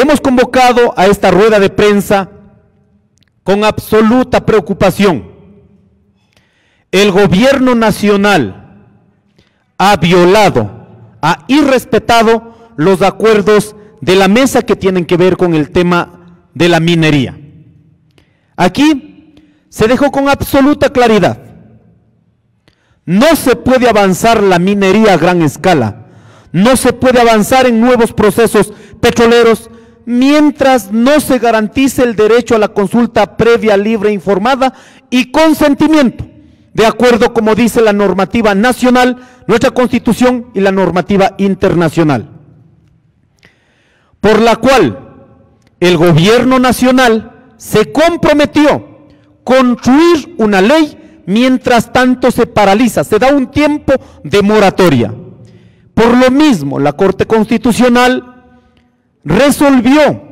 Hemos convocado a esta rueda de prensa con absoluta preocupación. El gobierno nacional ha violado, ha irrespetado los acuerdos de la mesa que tienen que ver con el tema de la minería. Aquí se dejó con absoluta claridad. No se puede avanzar la minería a gran escala. No se puede avanzar en nuevos procesos petroleros mientras no se garantice el derecho a la consulta previa, libre, e informada y consentimiento, de acuerdo como dice la normativa nacional, nuestra constitución y la normativa internacional, por la cual el gobierno nacional se comprometió construir una ley mientras tanto se paraliza, se da un tiempo de moratoria. Por lo mismo, la Corte Constitucional resolvió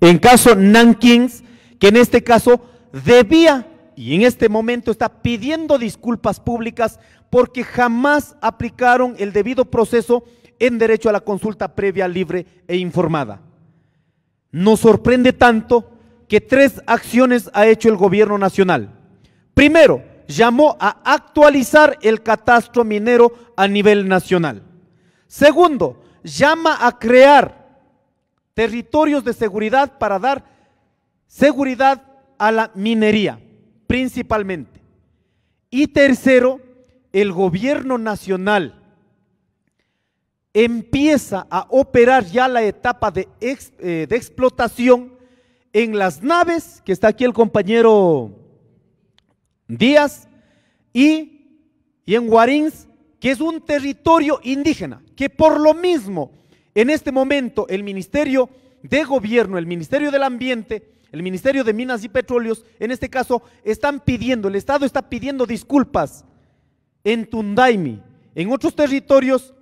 en caso Nankins, que en este caso debía y en este momento está pidiendo disculpas públicas porque jamás aplicaron el debido proceso en derecho a la consulta previa, libre e informada. Nos sorprende tanto que tres acciones ha hecho el gobierno nacional. Primero, llamó a actualizar el catastro minero a nivel nacional. Segundo, llama a crear territorios de seguridad para dar seguridad a la minería, principalmente. Y tercero, el gobierno nacional empieza a operar ya la etapa de, eh, explotación en las naves, que está aquí el compañero Díaz, y, en Guarins, que es un territorio indígena, que por lo mismo en este momento el Ministerio de Gobierno, el Ministerio del Ambiente, el Ministerio de Minas y Petróleos, en este caso, están pidiendo, el Estado está pidiendo disculpas en Tundaimi, en otros territorios,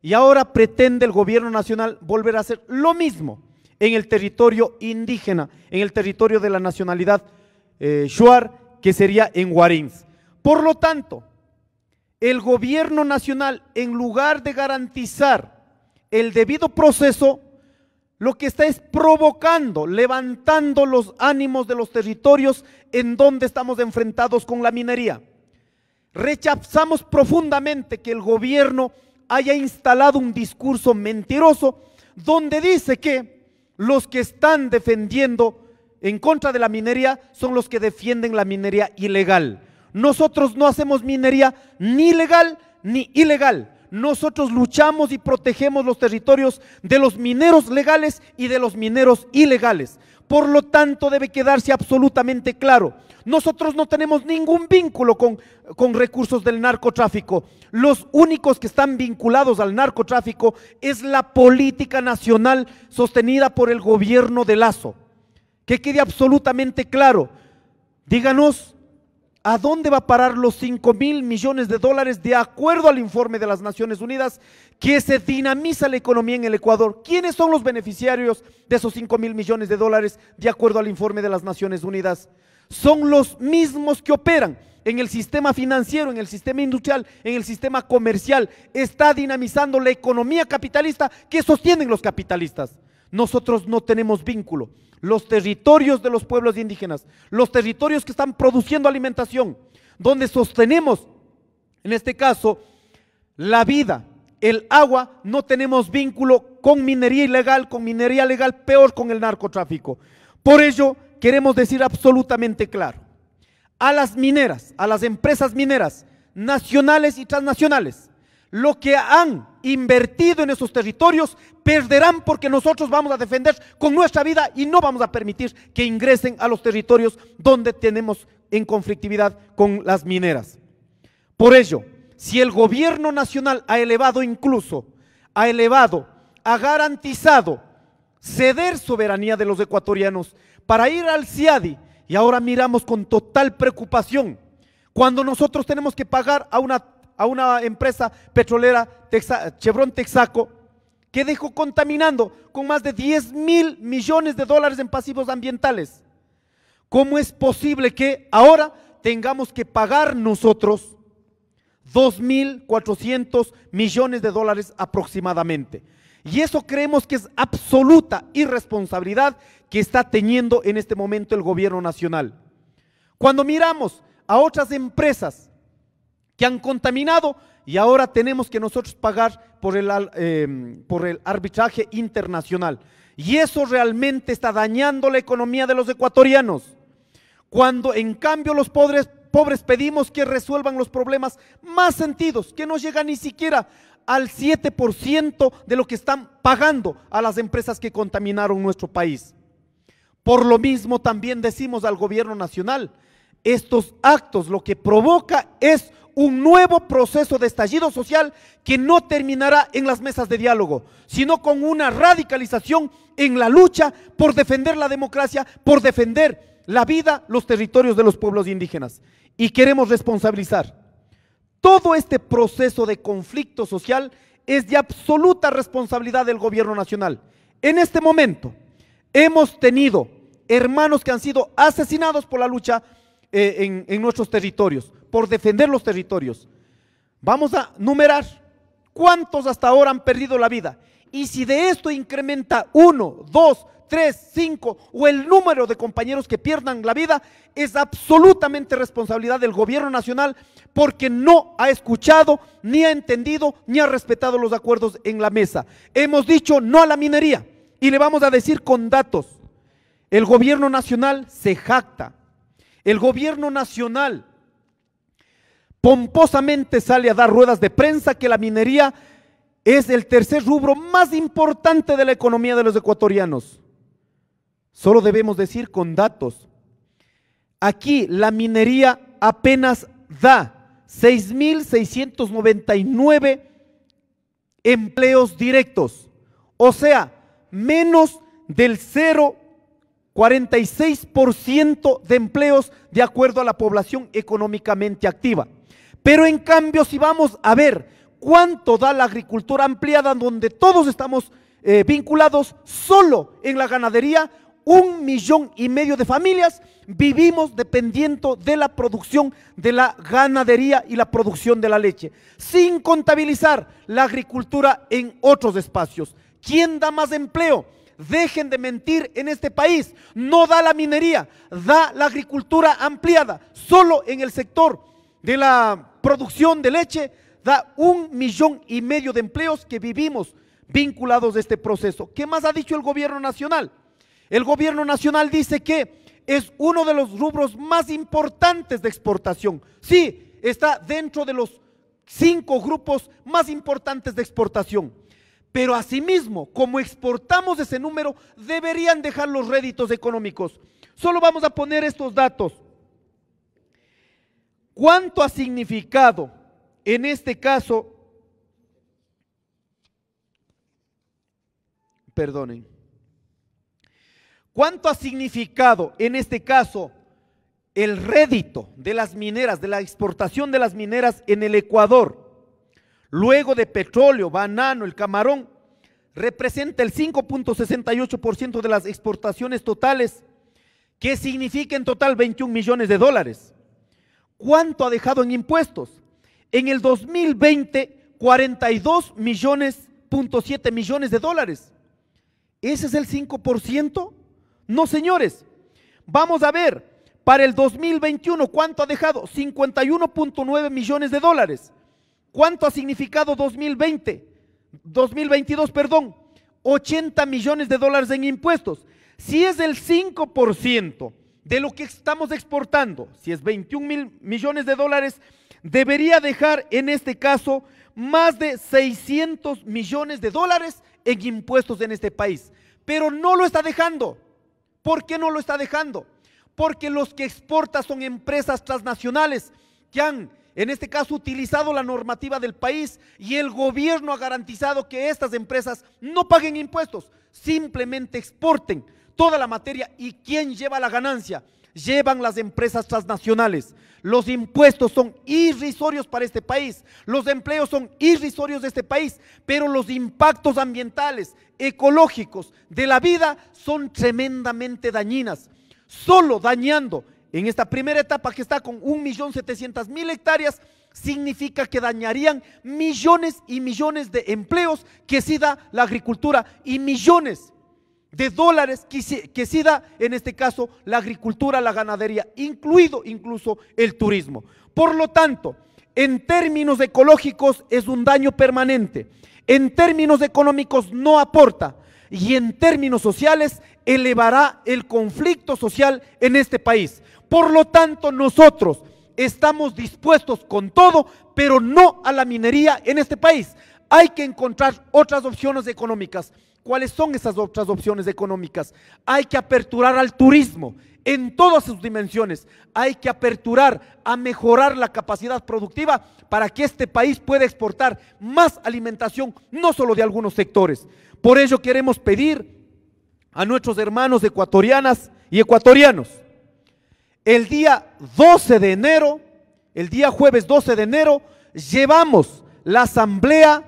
y ahora pretende el gobierno nacional volver a hacer lo mismo en el territorio indígena, en el territorio de la nacionalidad eh, Shuar, que sería en Guarins. Por lo tanto, el gobierno nacional, en lugar de garantizar el debido proceso, lo que está es provocando, levantando los ánimos de los territorios en donde estamos enfrentados con la minería. Rechazamos profundamente que el gobierno haya instalado un discurso mentiroso donde dice que los que están defendiendo en contra de la minería son los que defienden la minería ilegal. Nosotros no hacemos minería ni legal ni ilegal nosotros luchamos y protegemos los territorios de los mineros legales y de los mineros ilegales. Por lo tanto, debe quedarse absolutamente claro. Nosotros no tenemos ningún vínculo con, recursos del narcotráfico. Los únicos que están vinculados al narcotráfico es la política nacional sostenida por el gobierno de Lazo. Que quede absolutamente claro. Díganos ¿A dónde va a parar los 5 mil millones de dólares de acuerdo al informe de las Naciones Unidas que se dinamiza la economía en el Ecuador? ¿Quiénes son los beneficiarios de esos 5 mil millones de dólares de acuerdo al informe de las Naciones Unidas? Son los mismos que operan en el sistema financiero, en el sistema industrial, en el sistema comercial. Está dinamizando la economía capitalista que sostienen los capitalistas. Nosotros no tenemos vínculo. Los territorios de los pueblos indígenas, los territorios que están produciendo alimentación, donde sostenemos, en este caso, la vida, el agua, no tenemos vínculo con minería ilegal, con minería legal, peor con el narcotráfico. Por ello, queremos decir absolutamente claro, a las mineras, a las empresas mineras, nacionales y transnacionales, lo que han invertido en esos territorios perderán porque nosotros vamos a defender con nuestra vida y no vamos a permitir que ingresen a los territorios donde tenemos en conflictividad con las mineras. Por ello, si el gobierno nacional ha elevado incluso, ha elevado, ha garantizado ceder soberanía de los ecuatorianos para ir al CIADI y ahora miramos con total preocupación cuando nosotros tenemos que pagar a una a una empresa petrolera Chevron Texaco que dejó contaminando con más de 10 mil millones de dólares en pasivos ambientales. ¿Cómo es posible que ahora tengamos que pagar nosotros 2.400 millones de dólares aproximadamente? Y eso creemos que es absoluta irresponsabilidad que está teniendo en este momento el gobierno nacional. Cuando miramos a otras empresas que han contaminado y ahora tenemos que nosotros pagar em, por el, arbitraje internacional. Y eso realmente está dañando la economía de los ecuatorianos. Cuando en cambio los pobres, pobres pedimos que resuelvan los problemas más sentidos, que no llega ni siquiera al 7% de lo que están pagando a las empresas que contaminaron nuestro país. Por lo mismo también decimos al gobierno nacional, estos actos lo que provoca es un nuevo proceso de estallido social que no terminará en las mesas de diálogo, sino con una radicalización en la lucha por defender la democracia, por defender la vida, los territorios de los pueblos indígenas. Y queremos responsabilizar. Todo este proceso de conflicto social es de absoluta responsabilidad del gobierno nacional. En este momento hemos tenido hermanos que han sido asesinados por la lucha eh, en nuestros territorios por defender los territorios. Vamos a numerar cuántos hasta ahora han perdido la vida. Y si de esto incrementa uno, dos, tres, cinco o el número de compañeros que pierdan la vida, es absolutamente responsabilidad del gobierno nacional porque no ha escuchado, ni ha entendido, ni ha respetado los acuerdos en la mesa. Hemos dicho no a la minería y le vamos a decir con datos. El gobierno nacional se jacta. El gobierno nacional pomposamente sale a dar ruedas de prensa que la minería es el tercer rubro más importante de la economía de los ecuatorianos. Solo debemos decir con datos. Aquí la minería apenas da 6.699 empleos directos, o sea, menos del 0,46% de empleos de acuerdo a la población económicamente activa. Pero en cambio, si vamos a ver cuánto da la agricultura ampliada, donde todos estamos eh, vinculados, solo en la ganadería, un millón y medio de familias vivimos dependiendo de la producción de la ganadería y la producción de la leche, sin contabilizar la agricultura en otros espacios. ¿Quién da más empleo? Dejen de mentir en este país. No da la minería, da la agricultura ampliada, solo en el sector de la producción de leche da un millón y medio de empleos que vivimos vinculados a este proceso. ¿Qué más ha dicho el gobierno nacional? El gobierno nacional dice que es uno de los rubros más importantes de exportación. Sí, está dentro de los cinco grupos más importantes de exportación. Pero asimismo, como exportamos ese número, deberían dejar los réditos económicos. Solo vamos a poner estos datos. ¿Cuánto ha significado en este caso? Perdonen. ¿Cuánto ha significado en este caso el rédito de las mineras, de la exportación de las mineras en el Ecuador? Luego de petróleo, banano, el camarón, representa el 5.68% de las exportaciones totales, que significa en total 21 millones de dólares. ¿Cuánto ha dejado en impuestos? En el 2020, 42 millones, 7 millones de dólares. ¿Ese es el 5%? No, señores. Vamos a ver, para el 2021, ¿cuánto ha dejado? 51.9 millones de dólares. ¿Cuánto ha significado 2020? 2022, perdón. 80 millones de dólares en impuestos. Si es el 5%, de lo que estamos exportando, si es 21 mil millones de dólares, debería dejar en este caso más de 600 millones de dólares en impuestos en este país. Pero no lo está dejando. ¿Por qué no lo está dejando? Porque los que exportan son empresas transnacionales que han, en este caso, utilizado la normativa del país y el gobierno ha garantizado que estas empresas no paguen impuestos, simplemente exporten toda la materia. ¿Y quién lleva la ganancia? Llevan las empresas transnacionales. Los impuestos son irrisorios para este país. Los empleos son irrisorios de este país. Pero los impactos ambientales, ecológicos, de la vida son tremendamente dañinas. Solo dañando en esta primera etapa que está con 1.700.000 hectáreas, significa que dañarían millones y millones de empleos que sí da la agricultura y millones de dólares que sí da, en este caso, la agricultura, la ganadería, incluido incluso el turismo. Por lo tanto, en términos ecológicos es un daño permanente, en términos económicos no aporta y en términos sociales elevará el conflicto social en este país. Por lo tanto, nosotros estamos dispuestos con todo, pero no a la minería en este país. Hay que encontrar otras opciones económicas. ¿Cuáles son esas otras opciones económicas? Hay que aperturar al turismo en todas sus dimensiones. Hay que aperturar a mejorar la capacidad productiva para que este país pueda exportar más alimentación, no solo de algunos sectores. Por ello queremos pedir a nuestros hermanos ecuatorianas y ecuatorianos, el día 12 de enero, el día jueves 12 de enero, llevamos la Asamblea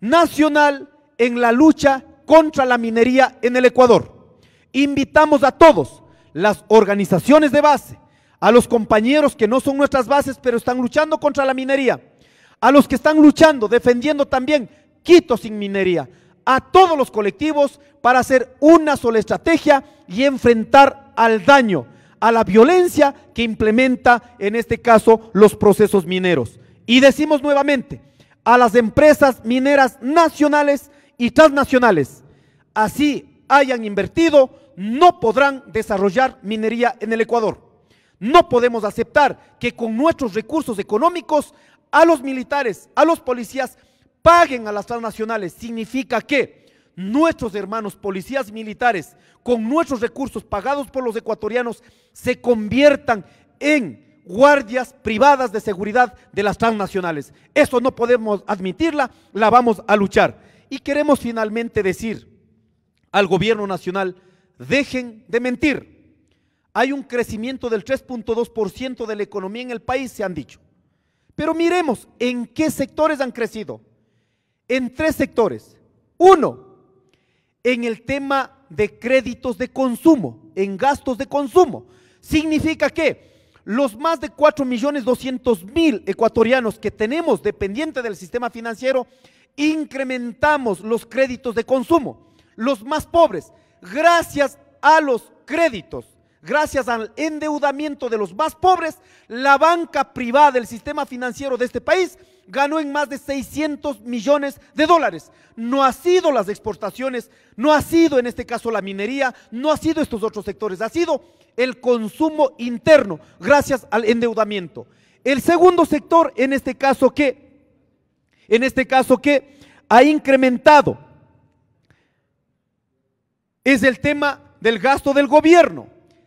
Nacional en la lucha contra la minería en el Ecuador. Invitamos a todos, las organizaciones de base, a los compañeros que no son nuestras bases, pero están luchando contra la minería, a los que están luchando, defendiendo también Quito sin minería, a todos los colectivos para hacer una sola estrategia y enfrentar al daño, a la violencia que implementa en este caso los procesos mineros. Y decimos nuevamente, a las empresas mineras nacionales y transnacionales, así hayan invertido, no podrán desarrollar minería en el Ecuador. No podemos aceptar que con nuestros recursos económicos a los militares, a los policías, paguen a las transnacionales. Significa que nuestros hermanos policías militares, con nuestros recursos pagados por los ecuatorianos, se conviertan en guardias privadas de seguridad de las transnacionales. Eso no podemos admitirla, la vamos a luchar. Y queremos finalmente decir al gobierno nacional, dejen de mentir. Hay un crecimiento del 3.2% de la economía en el país, se han dicho. Pero miremos en qué sectores han crecido. En tres sectores. Uno, en el tema de créditos de consumo, en gastos de consumo. Significa que los más de 4.200.000 millones ecuatorianos que tenemos dependiente del sistema financiero incrementamos los créditos de consumo. Los más pobres, gracias a los créditos, gracias al endeudamiento de los más pobres, la banca privada, el sistema financiero de este país, ganó en más de 600 millones de dólares. No ha sido las exportaciones, no ha sido en este caso la minería, no ha sido estos otros sectores, ha sido el consumo interno, gracias al endeudamiento. El segundo sector, en este caso, que en este caso, que Ha incrementado. Es el tema del gasto del gobierno.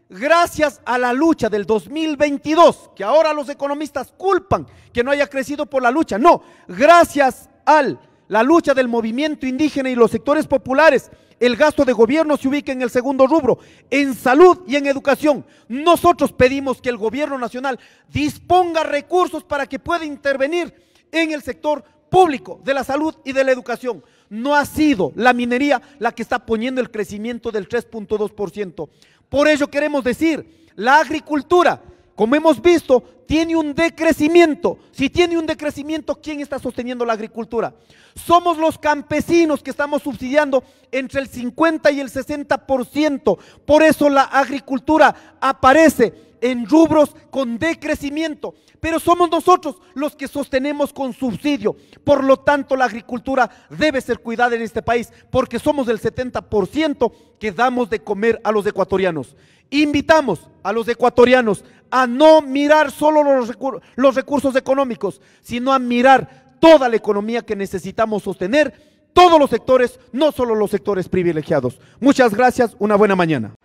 Gracias a la lucha del 2022, que ahora los economistas culpan que no haya crecido por la lucha. No, gracias a la lucha del movimiento indígena y los sectores populares, el gasto de gobierno se ubica en el segundo rubro, en salud y en educación. Nosotros pedimos que el gobierno nacional disponga recursos para que pueda intervenir en el sector público, de la salud y de la educación. No ha sido la minería la que está poniendo el crecimiento del 3.2%. Por ello queremos decir, la agricultura, como hemos visto, tiene un decrecimiento. Si tiene un decrecimiento, ¿quién está sosteniendo la agricultura? Somos los campesinos que estamos subsidiando entre el 50 y el 60%. Por eso la agricultura aparece en rubros con decrecimiento, pero somos nosotros los que sostenemos con subsidio. Por lo tanto, la agricultura debe ser cuidada en este país porque somos el 70% que damos de comer a los ecuatorianos. Invitamos a los ecuatorianos a no mirar solo los, los recursos económicos, sino a mirar toda la economía que necesitamos sostener todos los sectores, no solo los sectores privilegiados. Muchas gracias, una buena mañana.